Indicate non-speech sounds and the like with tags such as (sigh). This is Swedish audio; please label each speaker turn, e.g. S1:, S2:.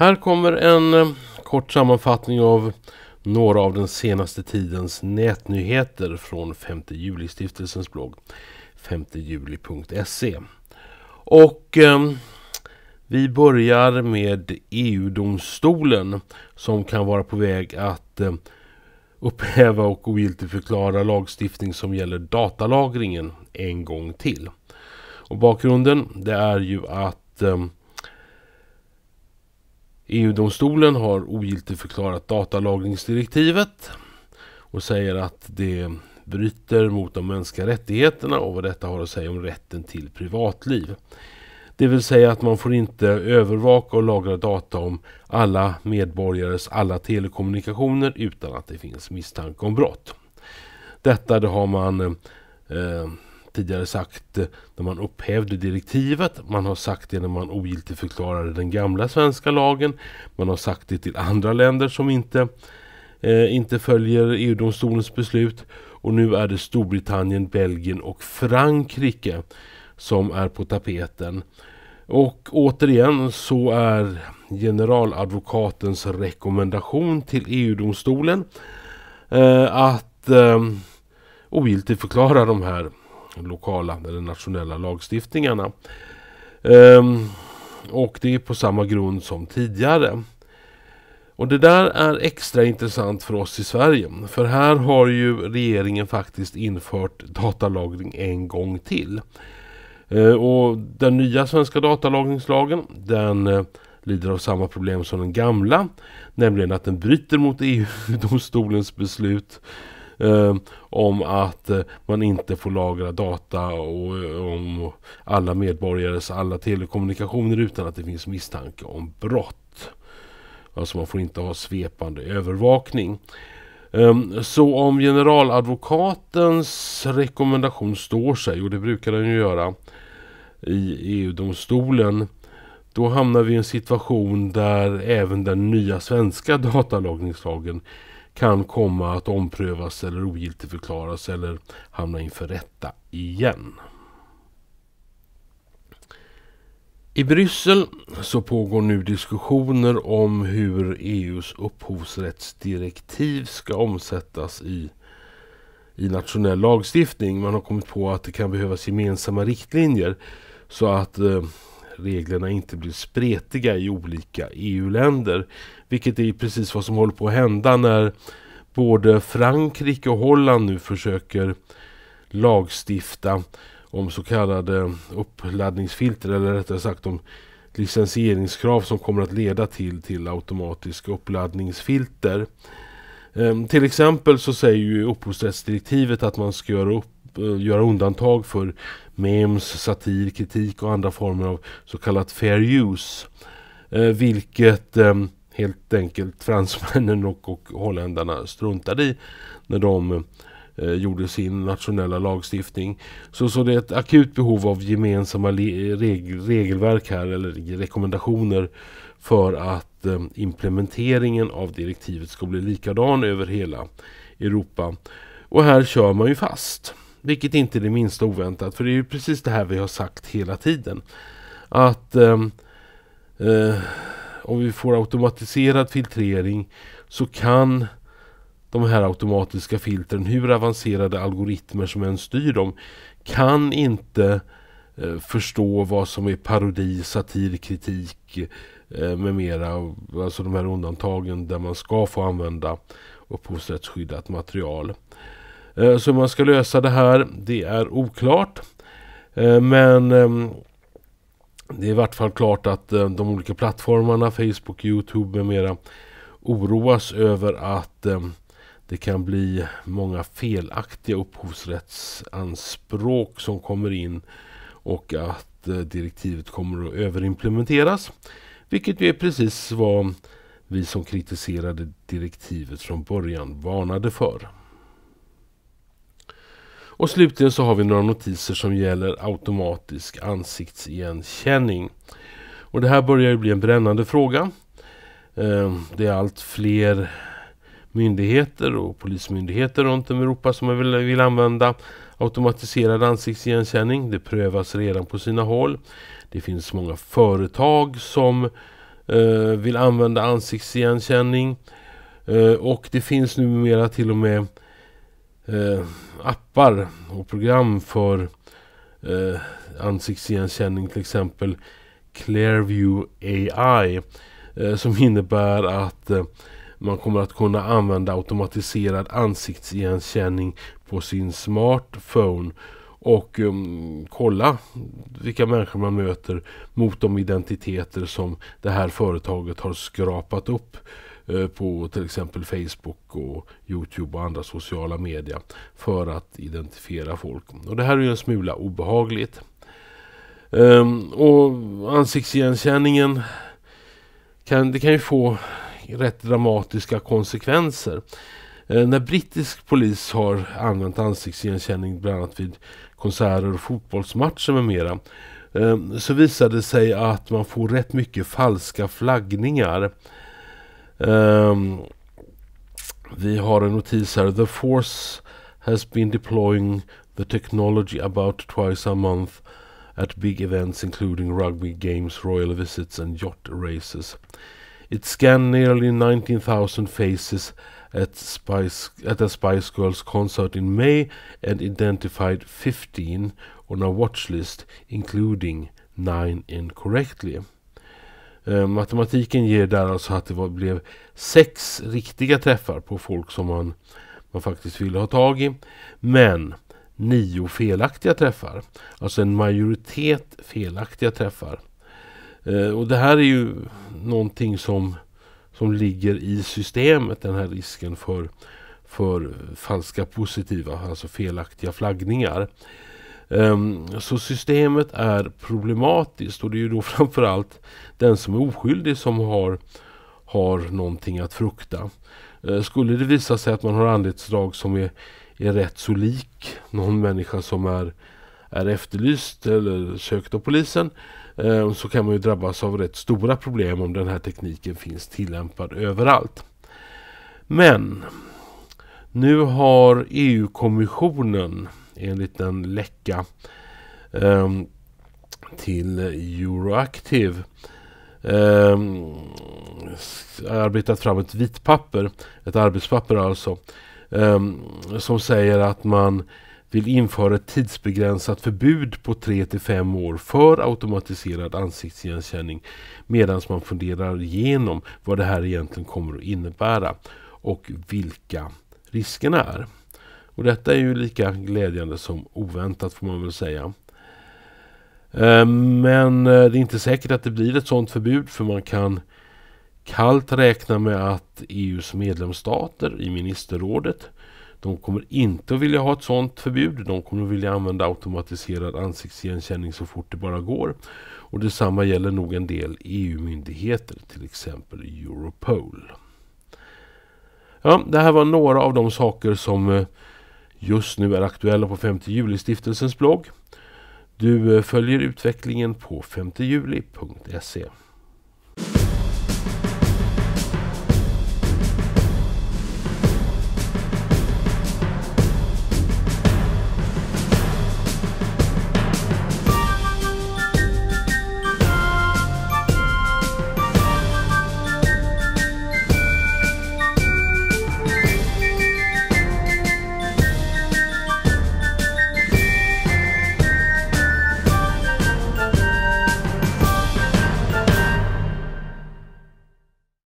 S1: Här kommer en eh, kort sammanfattning av några av den senaste tidens nätnyheter från 5 juli-stiftelsens blogg 5juli.se. Och eh, vi börjar med EU-domstolen som kan vara på väg att eh, upphäva och ogiltigförklara lagstiftning som gäller datalagringen en gång till. Och bakgrunden det är ju att eh, EU-domstolen har ogiltigt förklarat datalagringsdirektivet och säger att det bryter mot de mänskliga rättigheterna och vad detta har att säga om rätten till privatliv. Det vill säga att man får inte övervaka och lagra data om alla medborgares alla telekommunikationer utan att det finns misstanke om brott. Detta det har man eh, tidigare sagt eh, när man upphävde direktivet. Man har sagt det när man ogiltigförklarade den gamla svenska lagen. Man har sagt det till andra länder som inte, eh, inte följer EU-domstolens beslut. Och nu är det Storbritannien, Belgien och Frankrike som är på tapeten. Och återigen så är generaladvokatens rekommendation till EU-domstolen eh, att eh, ogiltigt de här lokala eller nationella lagstiftningarna. Um, och det är på samma grund som tidigare. Och det där är extra intressant för oss i Sverige. För här har ju regeringen faktiskt infört datalagring en gång till. Uh, och den nya svenska datalagringslagen den eh, lider av samma problem som den gamla. Nämligen att den bryter mot (laughs) EU-domstolens beslut eh, om att eh, man inte får lagra data och eh, om alla medborgares alla telekommunikationer utan att det finns misstanke om brott. Alltså man får inte ha svepande övervakning. Ehm, så om generaladvokatens rekommendation står sig, och det brukar den ju göra i EU-domstolen, då hamnar vi i en situation där även den nya svenska datalagringslagen kan komma att omprövas eller ogiltigförklaras eller hamna inför rätta igen. I Bryssel så pågår nu diskussioner om hur EUs upphovsrättsdirektiv ska omsättas i, i nationell lagstiftning. Man har kommit på att det kan behövas gemensamma riktlinjer så att eh, reglerna inte blir spretiga i olika EU-länder. Vilket är precis vad som håller på att hända när både Frankrike och Holland nu försöker lagstifta om så kallade uppladdningsfilter eller rättare sagt om licensieringskrav som kommer att leda till, till automatiska uppladdningsfilter. Ehm, till exempel så säger ju upphovsrättsdirektivet att man ska göra upp Eh, göra undantag för memes, satir, kritik och andra former av så kallat fair use. Eh, vilket eh, helt enkelt fransmännen och, och holländarna struntade i när de eh, gjorde sin nationella lagstiftning. Så, så det är ett akut behov av gemensamma regel, regelverk här eller rekommendationer för att eh, implementeringen av direktivet ska bli likadan över hela Europa. Och här kör man ju fast. Vilket inte är det minsta oväntat. För det är ju precis det här vi har sagt hela tiden. Att eh, eh, om vi får automatiserad filtrering så kan de här automatiska filtren, hur avancerade algoritmer som än styr dem, kan inte eh, förstå vad som är parodi, satir, kritik eh, med mera. Alltså de här undantagen där man ska få använda upphovsrättsskyddat material. Eh, så man ska lösa det här, det är oklart. Eh, men ehm, det är i vart fall klart att eh, de olika plattformarna, Facebook, Youtube med mera, oroas över att ehm, det kan bli många felaktiga upphovsrättsanspråk som kommer in och att direktivet kommer att överimplementeras. Vilket ju är precis vad vi som kritiserade direktivet från början varnade för. Och slutligen så har vi några notiser som gäller automatisk ansiktsigenkänning. Och det här börjar ju bli en brännande fråga. Ehm, det är allt fler myndigheter och polismyndigheter runt om i Europa som vill, vill använda automatiserad ansiktsigenkänning. Det prövas redan på sina håll. Det finns många företag som eh, vill använda ansiktsigenkänning. Eh, och det finns numera till och med eh, appar och program för eh, ansiktsigenkänning till exempel Clearview AI eh, som innebär att eh, man kommer att kunna använda automatiserad ansiktsigenkänning på sin smartphone och um, kolla vilka människor man möter mot de identiteter som det här företaget har skrapat upp. Eh, på till exempel Facebook och Youtube och andra sociala medier för att identifiera folk. Och det här är ju en smula obehagligt. Ehm, och ansiktsigenkänningen kan, det kan ju få rätt dramatiska konsekvenser. Eh, när brittisk polis har använt ansiktsigenkänning bland annat vid konserter och fotbollsmatcher med mera ehm, så visade det sig att man får rätt mycket falska flaggningar Um, vi har en notis här. The force has been deploying the technology about twice a month at big events including rugby games, royal visits and yacht races. It scanned nearly 19,000 faces at, Spice, at a Spice Girls concert in May and identified 15 on a watch list, including 9 incorrectly. Eh, matematiken ger där alltså att det var, blev sex riktiga träffar på folk som man, man faktiskt ville ha tag i. Men nio felaktiga träffar. Alltså en majoritet felaktiga träffar. Eh, och det här är ju någonting som, som ligger i systemet, den här risken för, för falska positiva, alltså felaktiga flaggningar. Ehm, så systemet är problematiskt och det är ju då (laughs) framförallt den som är oskyldig som har, har någonting att frukta. Eh, skulle det visa sig att man har anletsdrag som är, är rätt så lik någon människa som är, är efterlyst eller sökt av polisen ehm, så kan man ju drabbas av rätt stora problem om den här tekniken finns tillämpad överallt. Men nu har EU-kommissionen enligt en läcka ehm, till Euroactive ehm, arbetat fram ett vitpapper, ett arbetspapper alltså, ehm, som säger att man vill införa ett tidsbegränsat förbud på 3 till 5 år för automatiserad ansiktsigenkänning medan man funderar igenom vad det här egentligen kommer att innebära och vilka riskerna är. Och detta är ju lika glädjande som oväntat får man väl säga. Eh, men eh, det är inte säkert att det blir ett sådant förbud för man kan kallt räkna med att EUs medlemsstater i ministerrådet de kommer inte att vilja ha ett sådant förbud. De kommer att vilja använda automatiserad ansiktsigenkänning så fort det bara går. Och detsamma gäller nog en del EU-myndigheter, till exempel Europol. Ja, det här var några av de saker som eh, just nu är aktuella på 50 juli-stiftelsens blogg. Du eh, följer utvecklingen på 50 julise